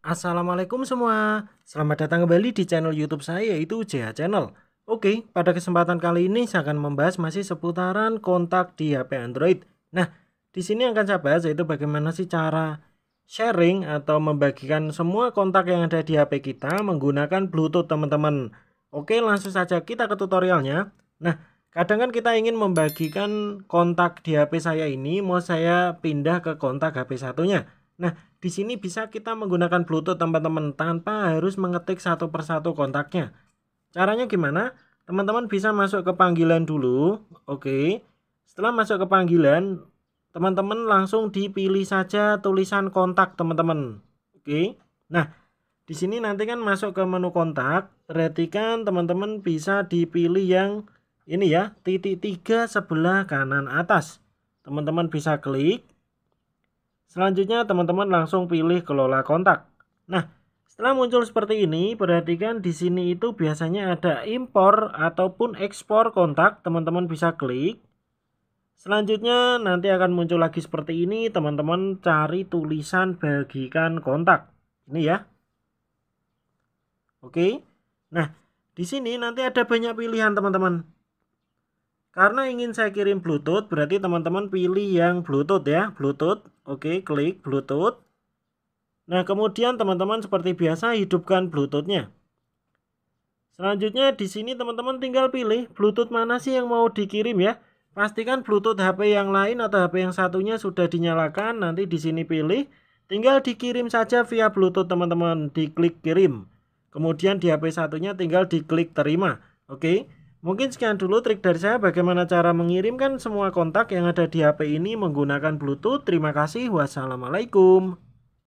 Assalamualaikum semua Selamat datang kembali di channel youtube saya yaitu JH Channel Oke, pada kesempatan kali ini saya akan membahas masih seputaran kontak di HP Android Nah, di sini akan saya bahas yaitu bagaimana sih cara sharing atau membagikan semua kontak yang ada di HP kita menggunakan Bluetooth teman-teman Oke, langsung saja kita ke tutorialnya Nah, kadang kan kita ingin membagikan kontak di HP saya ini mau saya pindah ke kontak HP satunya Nah, di sini bisa kita menggunakan Bluetooth teman-teman tanpa harus mengetik satu persatu kontaknya. Caranya gimana? Teman-teman bisa masuk ke panggilan dulu. Oke. Setelah masuk ke panggilan, teman-teman langsung dipilih saja tulisan kontak teman-teman. Oke. Nah, di sini nanti kan masuk ke menu kontak. Perhatikan teman-teman bisa dipilih yang ini ya, titik tiga sebelah kanan atas. Teman-teman bisa klik Selanjutnya teman-teman langsung pilih kelola kontak. Nah, setelah muncul seperti ini, perhatikan di sini itu biasanya ada impor ataupun ekspor kontak, teman-teman bisa klik. Selanjutnya nanti akan muncul lagi seperti ini, teman-teman cari tulisan bagikan kontak. Ini ya. Oke. Nah, di sini nanti ada banyak pilihan, teman-teman. Karena ingin saya kirim Bluetooth, berarti teman-teman pilih yang Bluetooth ya, Bluetooth. Oke, klik Bluetooth. Nah, kemudian teman-teman seperti biasa hidupkan Bluetooth-nya. Selanjutnya di sini teman-teman tinggal pilih Bluetooth mana sih yang mau dikirim ya. Pastikan Bluetooth HP yang lain atau HP yang satunya sudah dinyalakan. Nanti di sini pilih. Tinggal dikirim saja via Bluetooth teman-teman. Diklik kirim. Kemudian di HP satunya tinggal diklik terima. Oke. Mungkin sekian dulu trik dari saya bagaimana cara mengirimkan semua kontak yang ada di HP ini menggunakan Bluetooth. Terima kasih. Wassalamualaikum.